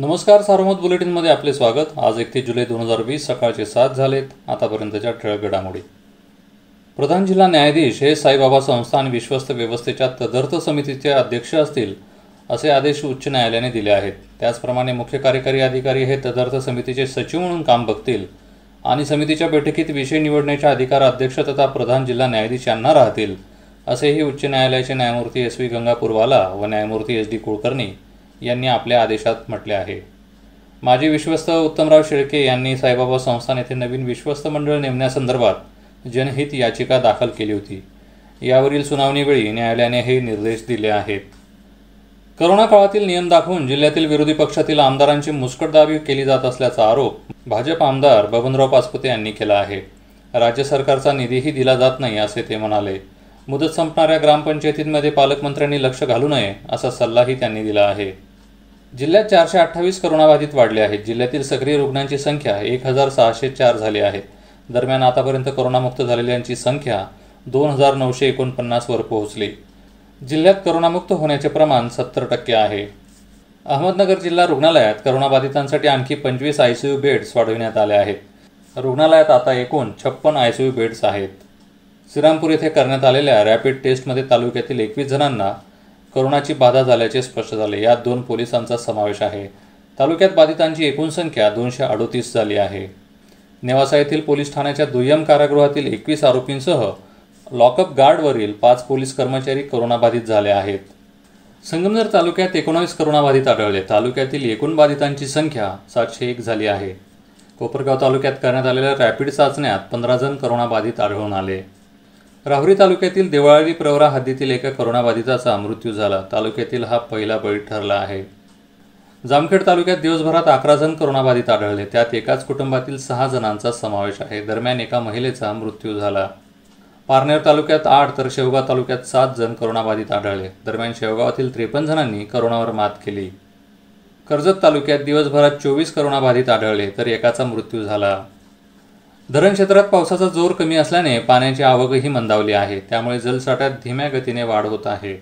नमस्कार सार्वमत बुलेटिनमध्ये आपले स्वागत आज एकतीस जुलै दोन हजार वीस सकाळचे सात झालेत आतापर्यंतच्या ठळक घडामोडी प्रधान जिल्हा न्यायाधीश हे साईबाबा संस्थान विश्वस्त व्यवस्थेच्या तदर्थ समितीचे अध्यक्ष असतील असे आदेश उच्च न्यायालयाने दिले आहेत त्याचप्रमाणे मुख्य कार्यकारी अधिकारी हे तदर्थ समितीचे सचिव म्हणून काम बघतील आणि समितीच्या बैठकीत विषय निवडण्याच्या अधिकार अध्यक्ष तथा प्रधान जिल्हा न्यायाधीश यांना राहतील असेही उच्च न्यायालयाचे न्यायमूर्ती एस व्ही गंगापूरवाला व न्यायमूर्ती एस डी कुलकर्णी यांनी आपल्या आदेशात म्हटले आहे माजी विश्वस्त उत्तमराव शेळके यांनी साईबाबा संस्थान येथे नवीन विश्वस्त मंडळ नेमण्यासंदर्भात जनहित याचिका दाखल केली होती यावरील सुनावणीवेळी न्यायालयाने हे निर्देश दिले आहेत करोना काळातील नियम दाखवून जिल्ह्यातील विरोधी पक्षातील आमदारांची मुस्कटदाबी केली जात असल्याचा आरोप भाजप आमदार बबनराव पासपुते यांनी केला आहे राज्य सरकारचा निधीही दिला जात नाही असे ते म्हणाले मुदत संपणाऱ्या ग्रामपंचायतींमध्ये पालकमंत्र्यांनी लक्ष घालू नये असा सल्लाही त्यांनी दिला आहे जिल्ह्यात चारशे अठ्ठावीस करोनाबाधित वाढले आहेत जिल्ह्यातील सक्रिय रुग्णांची संख्या एक हजार सहाशे चार झाली आहे दरम्यान आतापर्यंत करोनामुक्त झालेल्यांची संख्या दोन हजार नऊशे एकोणपन्नासवर पोहोचली जिल्ह्यात करोनामुक्त होण्याचे प्रमाण सत्तर टक्के आहे अहमदनगर जिल्हा रुग्णालयात करोनाबाधितांसाठी आणखी पंचवीस आयसीयू बेड्स वाढविण्यात आले आहेत रुग्णालयात आता एकूण छप्पन आयसीयू बेड्स आहेत श्रीरामपूर येथे करण्यात आलेल्या रॅपिड टेस्टमध्ये तालुक्यातील एकवीस जणांना कोरोनाची बाधा झाल्याचे स्पष्ट झाले यात दोन पोलिसांचा समावेश आहे तालुक्यात बाधितांची एकूण संख्या दोनशे अडोतीस झाली आहे नेवासा येथील पोलीस ठाण्याच्या दुय्यम कारागृहातील एकवीस आरोपींसह लॉकअप गार्डवरील पाच पोलीस कर्मचारी कोरोनाबाधित झाले आहेत संगमनेर तालुक्यात एकोणावीस कोरोनाबाधित आढळले तालुक्यातील एकूण बाधितांची संख्या सातशे एक झाली आहे कोपरगाव तालुक्यात करण्यात आलेल्या रॅपिड चाचण्यात पंधरा जण कोरोनाबाधित आढळून आले राहुरी तालुक्यातील देवाळी प्रवरा हद्दीतील एका करोनाबाधिताचा मृत्यू झाला तालुक्यातील हा पहिला बळी ठरला आहे जामखेड तालुक्यात दिवसभरात अकरा जण कोरोनाबाधित आढळले त्यात एकाच कुटुंबातील सहा जणांचा समावेश आहे दरम्यान एका महिलेचा मृत्यू झाला पारनेर तालुक्यात आठ तर शेवगाव तालुक्यात सात जण कोरोनाबाधित आढळले दरम्यान शेवगावातील त्रेपन्न जणांनी करोनावर मात केली कर्जत तालुक्यात दिवसभरात चोवीस करोनाबाधित आढळले तर एकाचा मृत्यू झाला धरण क्षेत्रात पावसाचा जोर कमी असल्याने पाण्याची आवकही मंदावली आहे त्यामुळे जलसाठ्यात धीम्या गतीने वाढ होत आहे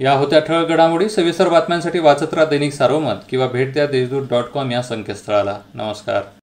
या होत्या ठळक घडामोडी सविस्तर बातम्यांसाठी वाचत राहा दैनिक सारोमत किंवा भेट द्या देशदूत डॉट कॉम या संकेतस्थळाला नमस्कार